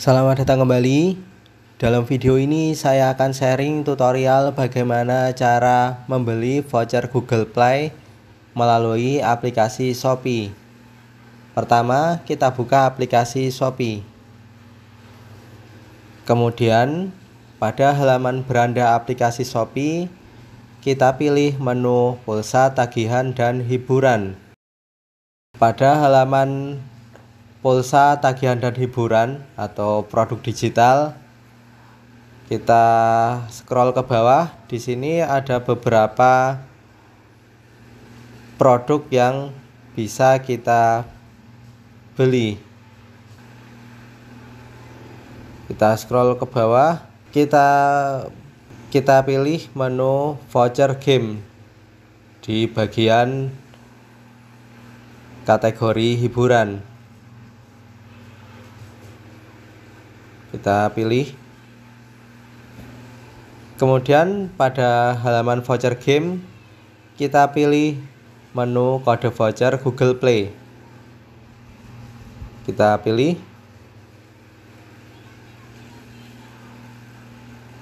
Selamat datang kembali. Dalam video ini saya akan sharing tutorial bagaimana cara membeli voucher Google Play melalui aplikasi Shopee. Pertama, kita buka aplikasi Shopee. Kemudian, pada halaman beranda aplikasi Shopee, kita pilih menu pulsa tagihan dan hiburan. Pada halaman pulsa tagihan dan hiburan atau produk digital. Kita scroll ke bawah, di sini ada beberapa produk yang bisa kita beli. Kita scroll ke bawah, kita kita pilih menu voucher game di bagian kategori hiburan. kita pilih kemudian pada halaman voucher game kita pilih menu kode voucher Google Play kita pilih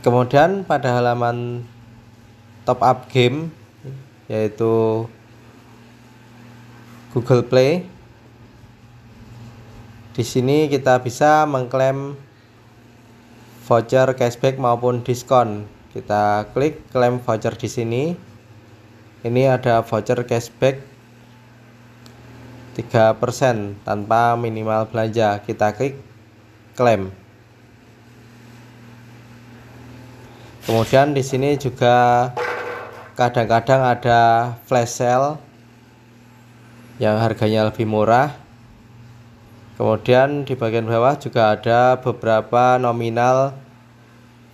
kemudian pada halaman top up game yaitu Google Play di sini kita bisa mengklaim voucher cashback maupun diskon. Kita klik klaim voucher di sini. Ini ada voucher cashback 3% tanpa minimal belanja. Kita klik klaim. Kemudian di sini juga kadang-kadang ada flash sale yang harganya lebih murah Kemudian di bagian bawah juga ada beberapa nominal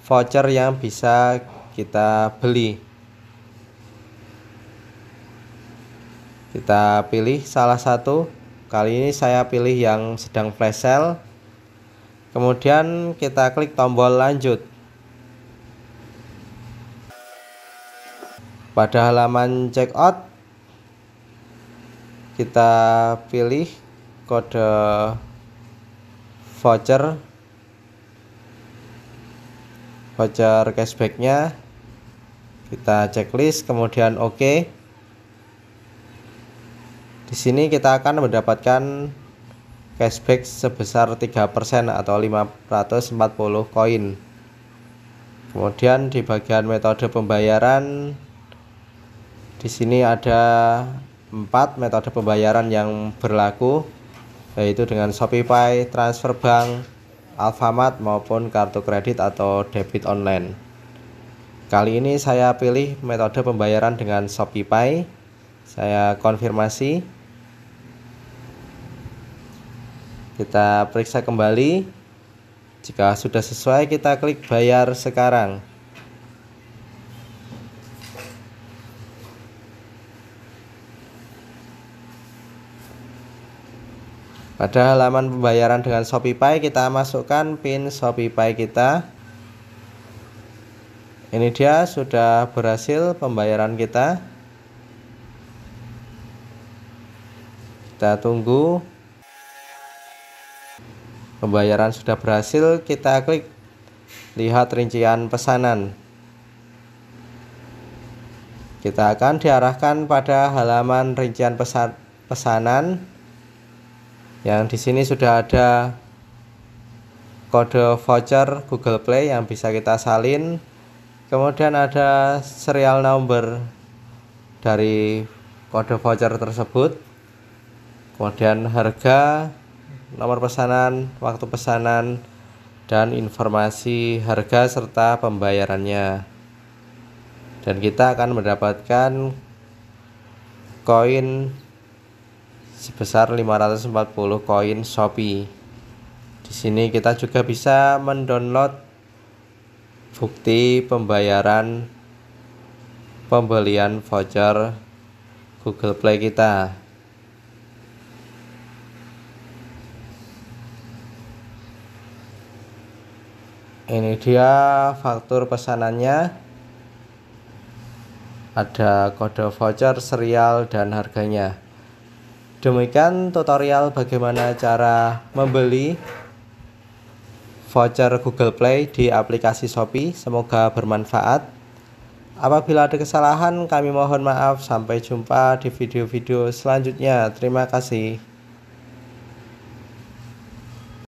voucher yang bisa kita beli. Kita pilih salah satu. Kali ini saya pilih yang sedang flash sale. Kemudian kita klik tombol lanjut. Pada halaman checkout kita pilih kode voucher voucher cashbacknya kita checklist kemudian oke okay. di sini kita akan mendapatkan cashback sebesar 3% atau 540 koin kemudian di bagian metode pembayaran di sini ada empat metode pembayaran yang berlaku yaitu dengan Shopify, transfer bank, Alfamart maupun kartu kredit atau debit online. Kali ini saya pilih metode pembayaran dengan Shopify. Saya konfirmasi. Kita periksa kembali. Jika sudah sesuai, kita klik bayar sekarang. Pada halaman pembayaran dengan ShopeePay kita masukkan pin ShopeePay kita. Ini dia sudah berhasil pembayaran kita. Kita tunggu. Pembayaran sudah berhasil, kita klik lihat rincian pesanan. Kita akan diarahkan pada halaman rincian pesanan yang di sini sudah ada kode voucher Google Play yang bisa kita salin kemudian ada serial number dari kode voucher tersebut kemudian harga nomor pesanan waktu pesanan dan informasi harga serta pembayarannya dan kita akan mendapatkan koin sebesar 540 koin Shopee. Di sini kita juga bisa mendownload bukti pembayaran pembelian voucher Google Play kita. Ini dia faktur pesanannya. Ada kode voucher, serial, dan harganya. Demikian tutorial bagaimana cara membeli voucher Google Play di aplikasi Shopee. Semoga bermanfaat. Apabila ada kesalahan, kami mohon maaf. Sampai jumpa di video-video selanjutnya. Terima kasih.